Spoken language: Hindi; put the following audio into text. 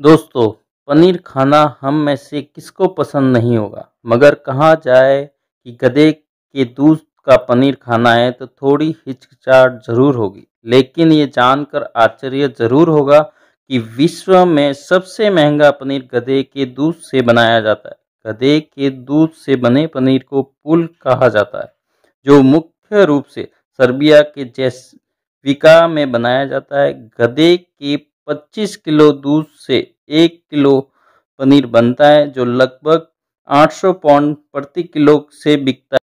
दोस्तों पनीर खाना हम में से किसको पसंद नहीं होगा मगर कहा जाए कि गधे के दूध का पनीर खाना है तो थोड़ी हिचकिचाहट जरूर होगी लेकिन ये जानकर आश्चर्य जरूर होगा कि विश्व में सबसे महंगा पनीर गधे के दूध से बनाया जाता है गधे के दूध से बने पनीर को पुल कहा जाता है जो मुख्य रूप से सर्बिया के जैसविका में बनाया जाता है गधे के 25 किलो दूध से एक किलो पनीर बनता है जो लगभग 800 पाउंड प्रति किलो से बिकता है